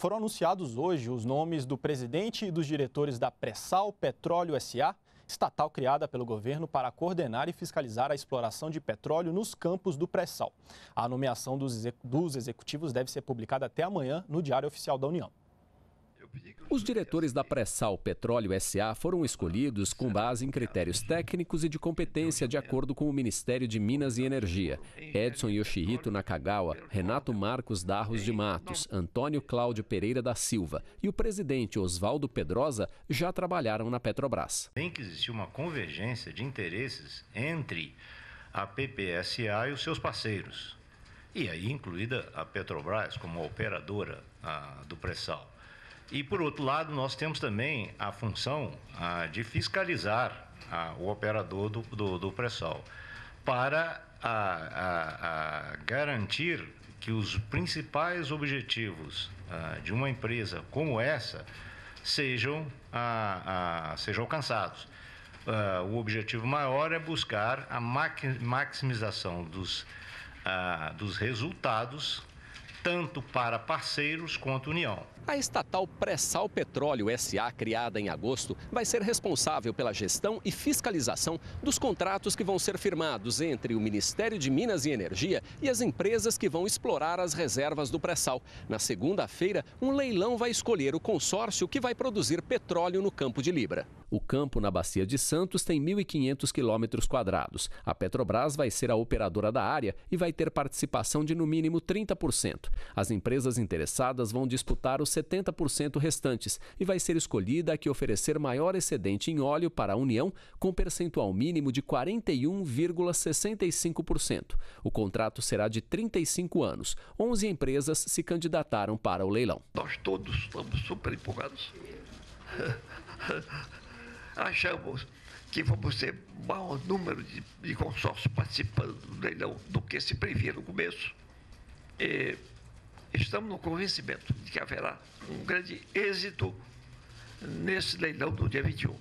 Foram anunciados hoje os nomes do presidente e dos diretores da Pressal Petróleo SA, estatal criada pelo governo para coordenar e fiscalizar a exploração de petróleo nos campos do pré-sal. A nomeação dos executivos deve ser publicada até amanhã no Diário Oficial da União. Os diretores da Pressal Petróleo SA foram escolhidos com base em critérios técnicos e de competência de acordo com o Ministério de Minas e Energia. Edson Yoshihito Nakagawa, Renato Marcos Darros de Matos, Antônio Cláudio Pereira da Silva e o presidente Oswaldo Pedrosa já trabalharam na Petrobras. Tem que existir uma convergência de interesses entre a PPSA e os seus parceiros, e aí incluída a Petrobras como operadora a, ah, do pré-sal. E, por outro lado, nós temos também a função ah, de fiscalizar ah, o operador do, do, do pré-sal para a, ah, a, ah, a ah, garantir que os principais objetivos ah, de uma empresa como essa sejam, sejam alcançados. o objetivo maior é buscar a maximização dos, dos resultados tanto para parceiros quanto União. A estatal Pressal Petróleo SA, criada em agosto, vai ser responsável pela gestão e fiscalização dos contratos que vão ser firmados entre o Ministério de Minas e Energia e as empresas que vão explorar as reservas do pré-sal. Na segunda-feira, um leilão vai escolher o consórcio que vai produzir petróleo no campo de Libra. O campo na Bacia de Santos tem 1.500 quilômetros quadrados. A Petrobras vai ser a operadora da área e vai ter participação de no mínimo 30%. As empresas interessadas vão disputar os 70% restantes e vai ser escolhida a que oferecer maior excedente em óleo para a União, com percentual mínimo de 41,65%. O contrato será de 35 anos. 11 empresas se candidataram para o leilão. Nós todos estamos super empolgados. achamos que vamos ter maior número de, de consórcios participando do né, leilão do que se previa no começo. E estamos no convencimento de que haverá um grande êxito nesse leilão do dia 21.